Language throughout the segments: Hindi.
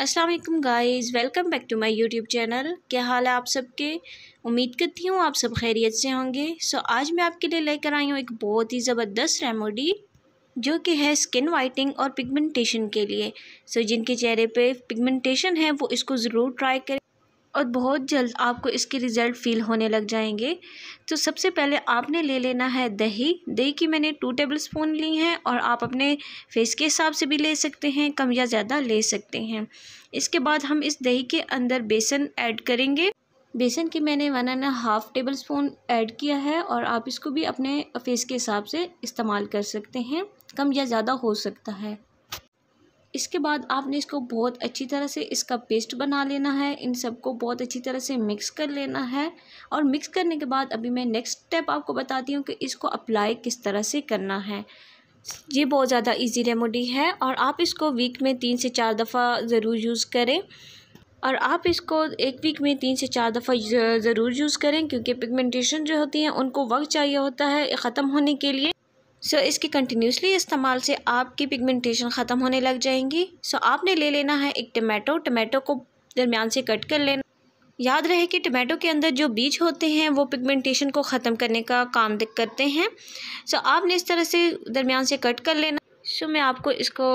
अस्सलाम वालेकुम guys welcome back to my YouTube channel क्या हाल है आप सबके उम्मीद करती हूँ आप सब खैरियत से होंगे सो so, आज मैं आपके लिए लेकर आई हूँ एक बहुत ही ज़बरदस्त रेमोडी जो कि है स्किन वाइटिंग और पिगमेंटेशन के लिए सो so, जिनके चेहरे पे पिगमेंटेशन है वो इसको ज़रूर ट्राई करें और बहुत जल्द आपको इसके रिज़ल्ट फ़ील होने लग जाएंगे तो सबसे पहले आपने ले लेना है दही दही की मैंने टू टेबल स्पून ली हैं और आप अपने फेस के हिसाब से भी ले सकते हैं कम या ज़्यादा ले सकते हैं इसके बाद हम इस दही के अंदर बेसन ऐड करेंगे बेसन की मैंने one and half tablespoon add किया है और आप इसको भी अपने फेस के हिसाब से इस्तेमाल कर सकते हैं कम या ज़्यादा हो सकता है इसके बाद आपने इसको बहुत अच्छी तरह से इसका पेस्ट बना लेना है इन सबको बहुत अच्छी तरह से मिक्स कर लेना है और मिक्स करने के बाद अभी मैं नेक्स्ट स्टेप आपको बताती हूँ कि इसको अप्लाई किस तरह से करना है ये बहुत ज़्यादा इजी रेमोडी है और आप इसको वीक में तीन से चार दफ़ा ज़रूर यूज़ करें और आप इसको एक वीक में तीन से चार दफ़ा ज़रूर यूज़ करें क्योंकि पिगमेंटेशन जो होती हैं उनको वक्त चाहिए होता है ख़त्म होने के लिए सो so, इसके कंटिन्यूसली इस्तेमाल से आपकी पिगमेंटेशन ख़त्म होने लग जाएंगी सो so, आपने ले लेना है एक टमाटो टमाटो को दरमियान से कट कर लेना याद रहे कि टमाटो के अंदर जो बीज होते हैं वो पिगमेंटेशन को ख़त्म करने का काम करते हैं सो so, आपने इस तरह से दरमियान से कट कर लेना सो so, मैं आपको इसको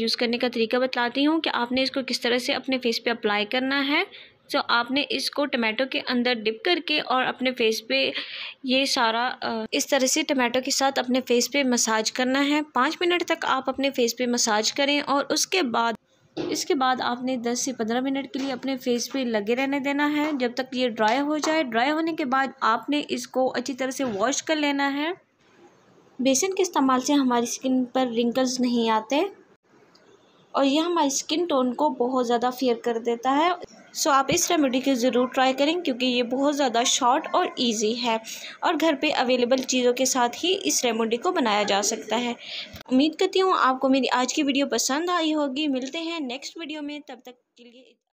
यूज़ करने का तरीका बताती हूँ कि आपने इसको किस तरह से अपने फेस पे अप्लाई करना है सो so, आपने इसको टमाटो के अंदर डिप करके और अपने फेस पे ये सारा इस तरह से टमाटो के साथ अपने फेस पे मसाज करना है पाँच मिनट तक आप अपने फेस पे मसाज करें और उसके बाद इसके बाद आपने 10 से 15 मिनट के लिए अपने फेस पे लगे रहने देना है जब तक ये ड्राई हो जाए ड्राई होने के बाद आपने इसको अच्छी तरह से वॉश कर लेना है बेसन के इस्तेमाल से हमारी स्किन पर रिंकल्स नहीं आते और यह हमारी स्किन टोन को बहुत ज़्यादा फेयर कर देता है सो आप इस रेमेडी की ज़रूर ट्राई करें क्योंकि ये बहुत ज़्यादा शॉर्ट और इजी है और घर पे अवेलेबल चीज़ों के साथ ही इस रेमेडी को बनाया जा सकता है उम्मीद करती हूँ आपको मेरी आज की वीडियो पसंद आई होगी मिलते हैं नेक्स्ट वीडियो में तब तक के लिए